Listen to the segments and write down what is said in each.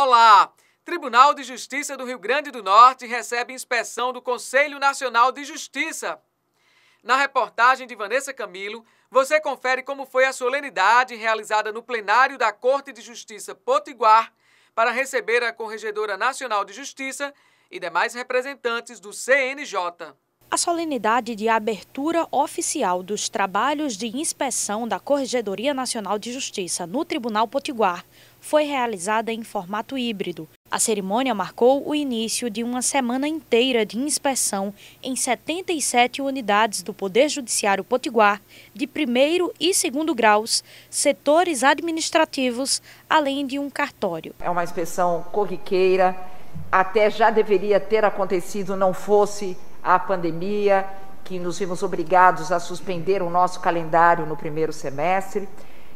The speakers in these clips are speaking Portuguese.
Olá! Tribunal de Justiça do Rio Grande do Norte recebe inspeção do Conselho Nacional de Justiça. Na reportagem de Vanessa Camilo, você confere como foi a solenidade realizada no plenário da Corte de Justiça Potiguar para receber a Corregedora Nacional de Justiça e demais representantes do CNJ. A solenidade de abertura oficial dos trabalhos de inspeção da Corregedoria Nacional de Justiça no Tribunal Potiguar foi realizada em formato híbrido. A cerimônia marcou o início de uma semana inteira de inspeção em 77 unidades do Poder Judiciário Potiguar, de primeiro e segundo graus, setores administrativos, além de um cartório. É uma inspeção corriqueira, até já deveria ter acontecido, não fosse a pandemia, que nos vimos obrigados a suspender o nosso calendário no primeiro semestre.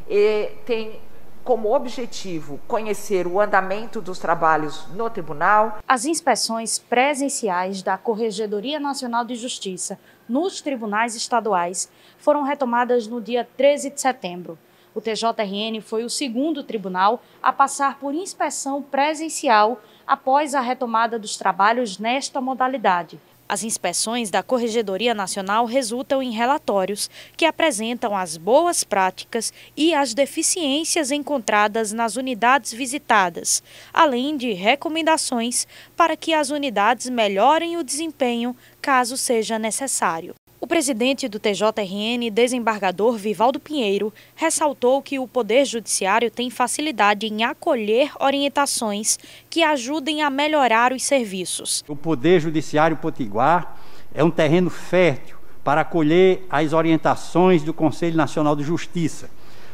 E tem como objetivo conhecer o andamento dos trabalhos no tribunal. As inspeções presenciais da Corregedoria Nacional de Justiça nos tribunais estaduais foram retomadas no dia 13 de setembro. O TJRN foi o segundo tribunal a passar por inspeção presencial após a retomada dos trabalhos nesta modalidade. As inspeções da Corregedoria Nacional resultam em relatórios que apresentam as boas práticas e as deficiências encontradas nas unidades visitadas, além de recomendações para que as unidades melhorem o desempenho caso seja necessário. O presidente do TJRN, desembargador Vivaldo Pinheiro, ressaltou que o Poder Judiciário tem facilidade em acolher orientações que ajudem a melhorar os serviços. O Poder Judiciário Potiguar é um terreno fértil para acolher as orientações do Conselho Nacional de Justiça,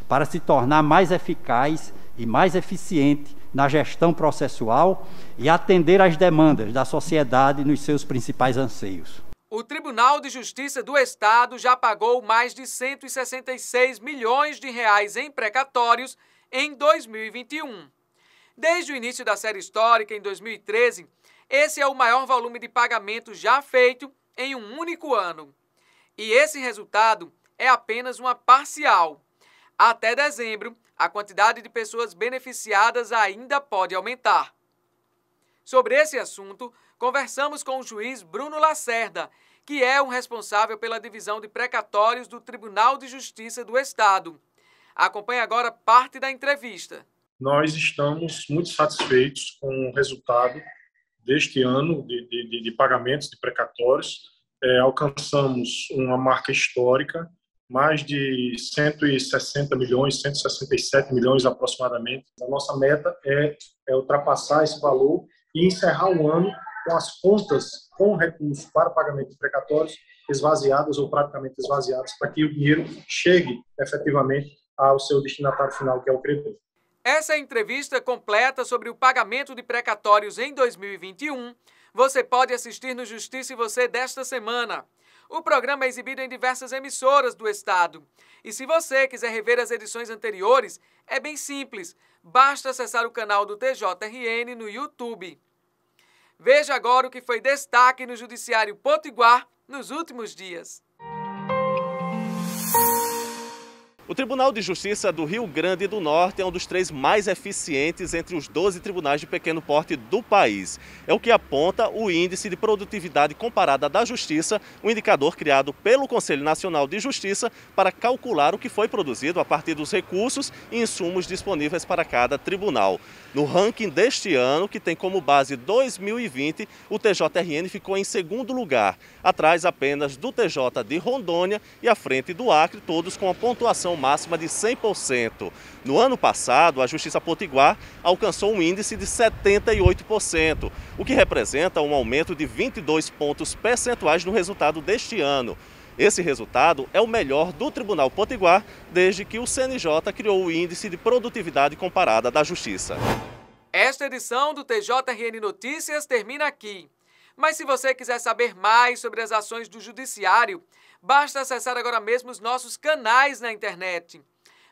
para se tornar mais eficaz e mais eficiente na gestão processual e atender às demandas da sociedade nos seus principais anseios. O Tribunal de Justiça do Estado já pagou mais de 166 milhões de reais em precatórios em 2021. Desde o início da série histórica, em 2013, esse é o maior volume de pagamento já feito em um único ano. E esse resultado é apenas uma parcial. Até dezembro, a quantidade de pessoas beneficiadas ainda pode aumentar. Sobre esse assunto, conversamos com o juiz Bruno Lacerda, que é o responsável pela divisão de precatórios do Tribunal de Justiça do Estado. Acompanhe agora parte da entrevista. Nós estamos muito satisfeitos com o resultado deste ano de, de, de pagamentos de precatórios. É, alcançamos uma marca histórica, mais de 160 milhões, 167 milhões aproximadamente. A nossa meta é, é ultrapassar esse valor e encerrar o ano com as contas com recurso para pagamento de precatórios esvaziadas ou praticamente esvaziadas, para que o dinheiro chegue efetivamente ao seu destinatário final, que é o credor. Essa entrevista é completa sobre o pagamento de precatórios em 2021 você pode assistir no Justiça e Você desta semana. O programa é exibido em diversas emissoras do estado. E se você quiser rever as edições anteriores, é bem simples. Basta acessar o canal do TJRN no YouTube. Veja agora o que foi destaque no Judiciário Potiguar nos últimos dias. O Tribunal de Justiça do Rio Grande do Norte é um dos três mais eficientes entre os 12 tribunais de pequeno porte do país. É o que aponta o Índice de Produtividade Comparada da Justiça, um indicador criado pelo Conselho Nacional de Justiça para calcular o que foi produzido a partir dos recursos e insumos disponíveis para cada tribunal. No ranking deste ano, que tem como base 2020, o TJRN ficou em segundo lugar, atrás apenas do TJ de Rondônia e à frente do Acre, todos com a pontuação máxima de 100%. No ano passado, a Justiça Potiguar alcançou um índice de 78%, o que representa um aumento de 22 pontos percentuais no resultado deste ano. Esse resultado é o melhor do Tribunal Potiguar desde que o CNJ criou o Índice de Produtividade Comparada da Justiça. Esta edição do TJRN Notícias termina aqui. Mas se você quiser saber mais sobre as ações do Judiciário, basta acessar agora mesmo os nossos canais na internet.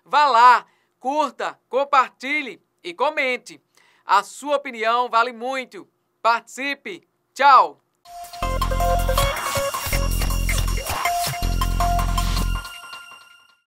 Vá lá, curta, compartilhe e comente. A sua opinião vale muito. Participe. Tchau!